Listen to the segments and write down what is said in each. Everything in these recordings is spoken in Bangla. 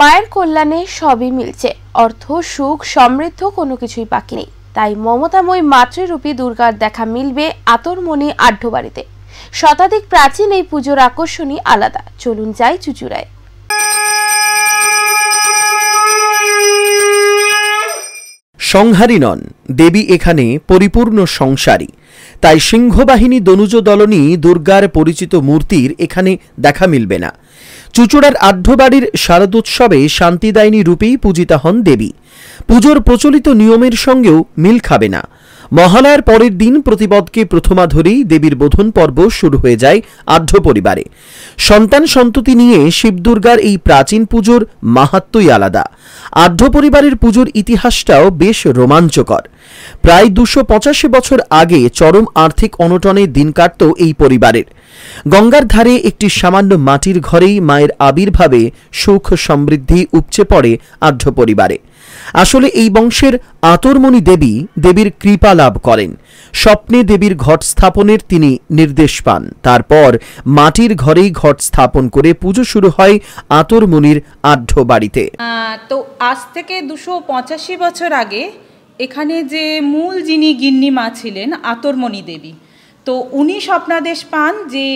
মায়ের কল্যাণে সবই মিলছে অর্থ সুখ সমৃদ্ধ কোনো কিছুই বাকি নেই তাই মমতাময় মাতৃরূপী দুর্গার দেখা মিলবে আতরমণি আড্ডবাড়িতে শতাধিক প্রাচীন এই পুজোর আকর্ষণই আলাদা চলুন যাই চুচুড়ায় সংহারী নন দেবী এখানে পরিপূর্ণ সংসারী তাই সিংহবাহিনী দনুজ দলনী দুর্গার পরিচিত মূর্তির এখানে দেখা মিলবে না চুচুড়ার আঢ্যবাড়ির শারদোৎসবে শান্তিদায়িনী রূপেই পূজিতা হন দেবী পুজোর প্রচলিত নিয়মের সঙ্গেও মিল খাবে না মহালয়ার পরের দিন প্রতিপদকে প্রথমা ধরেই দেবীর বোধন পর্ব শুরু হয়ে যায় আঢ্য পরিবারে সন্তান সন্ততি নিয়ে শিবদুর্গার এই প্রাচীন পুজোর মাহাত্মই আলাদা আঢ্য পরিবারের পুজোর ইতিহাসটাও বেশ রোমাঞ্চকর প্রায় দুশো পঁচাশি বছর আগে চরম আর্থিক অনটনে দিন কাটত এই পরিবারের গঙ্গার ধারে একটি সামান্য মাটির ঘরেই মায়ের আবির্ভাবে সুখ সমৃদ্ধি উপচে পড়ে আঢ্য পরিবারে আসলে এই বংশের আতরমণি দেবী দেবীর কৃপা লাভ করেন স্বপ্নে দেবীর ঘট স্থাপনের তিনি নির্দেশ পান তারপর মাটির ঘরেই ঘট স্থাপন করে পুজো শুরু হয় আতরমণির আঢ্য বাড়িতে তো আজ থেকে দুশো পঁচাশি বছর আগে এখানে যে মূল যিনি গিন্নিমা ছিলেন আতর্মণি দেবী তো উনি স্বপ্নাদেশ পান যে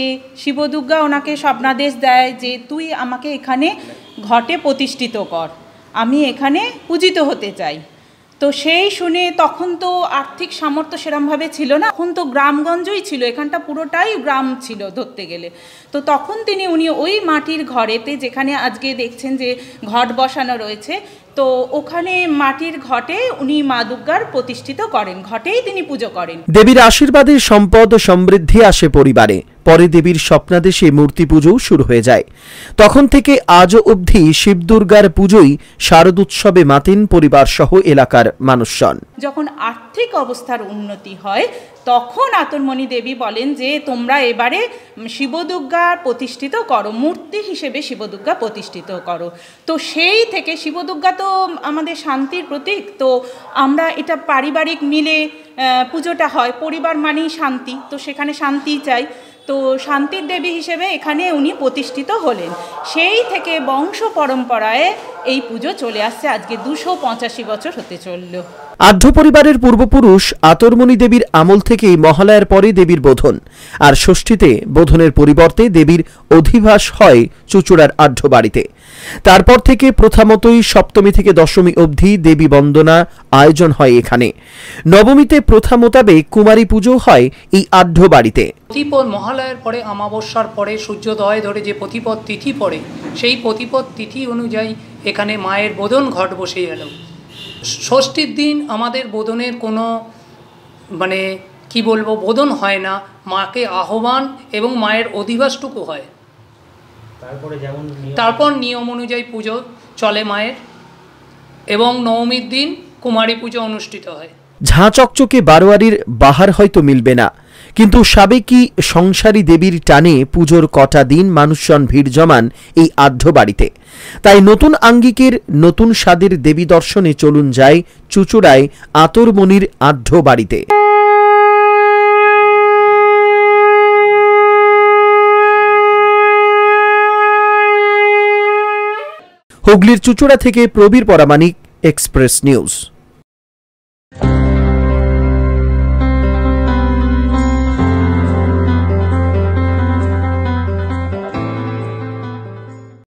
শিবদুর্গা ওনাকে স্বপ্নাদেশ দেয় যে তুই আমাকে এখানে ঘটে প্রতিষ্ঠিত কর আমি এখানে পূজিত হতে চাই তো সেই শুনে তখন তো আর্থিক সামর্থ্য সেরমভাবে ছিল না এখন তো গ্রামগঞ্জই ছিল এখানটা পুরোটাই গ্রাম ছিল ধরতে গেলে তো তখন তিনি উনি ওই মাটির ঘরেতে যেখানে আজকে দেখছেন যে ঘট বসানো রয়েছে তো ওখানে মাটির ঘটে উনি মা দুর্গার প্রতিষ্ঠিত করেন ঘটেই তিনি পুজো করেন দেবীর আশীর্বাদে সম্পদ সমৃদ্ধি আসে পরিবারে পরে দেবীর স্বপ্নাদেশে মূর্তি পুজোও শুরু হয়ে যায় তখন থেকে আজও অবধি শিবদুর্গার পুজোই শারদ উৎসবে মাতিন পরিবার সহ এলাকার মানুষজন যখন আর্থিক অবস্থার উন্নতি হয় তখন আতর্মণি দেবী বলেন যে তোমরা এবারে শিবদুর্গা প্রতিষ্ঠিত করো মূর্তি হিসেবে শিবদুর্গা প্রতিষ্ঠিত করো তো সেই থেকে শিবদুর্গা তো আমাদের শান্তির প্রতীক তো আমরা এটা পারিবারিক মিলে পুজোটা হয় পরিবার মানেই শান্তি তো সেখানে শান্তি চাই তো শান্তির দেবী হিসেবে এখানে উনি প্রতিষ্ঠিত হলেন সেই থেকে বংশ পরম্পরায় এই পুজো চলে আসছে আজকে দুশো পঁচাশি বছর হতে চলল আর্ধ পরিবারের পূর্বপুরুষ আতর্মণি দেবীর আমল থেকেই মহালয়ার পরে দেবীর বোধন আর ষষ্ঠীতে বোধনের পরিবর্তে দেবীর অধিবাস হয় চুচুড়ার আর্ধ বাড়িতে তারপর থেকে প্রথামতই সপ্তমী থেকে দশমী অবধি দেবী বন্দনা আয়োজন হয় এখানে নবমীতে প্রথা মোতাবেক কুমারী পুজো হয় এই আর্ধ বাড়িতে প্রতিপদ মহালয়ের পরে অমাবস্যার পরে সূর্যোদয় ধরে যে প্রতিপদ তিথি পড়ে সেই প্রতিপদ তিথি অনুযায়ী এখানে মায়ের বোধন ঘট বসে গেল ষষ্ঠীর দিন আমাদের বোধনের কোনো মানে কি বলবো বোধন হয় না মাকে আহ্বান এবং মায়ের অধিবাসটুকু হয় তারপর নিয়ম অনুযায়ী পুজো চলে মায়ের এবং নবমীর দিন কুমারী পুজো অনুষ্ঠিত হয় ঝাঁ চকচকে বারোয়ারির বাহার হয়তো মিলবে না কিন্তু সাবেকি সংসারী দেবীর টানে পুজোর কটা দিন মানুষজন ভিড় জমান এই আঢ্য বাড়িতে তাই নতুন আঙ্গিকের নতুন স্বাদের দেবী দর্শনে চলুন যায় চুচুড়ায় আতরমণির আঢ্য বাড়িতে হুগলির চুচুড়া থেকে প্রবীর পরামানিক এক্সপ্রেস নিউজ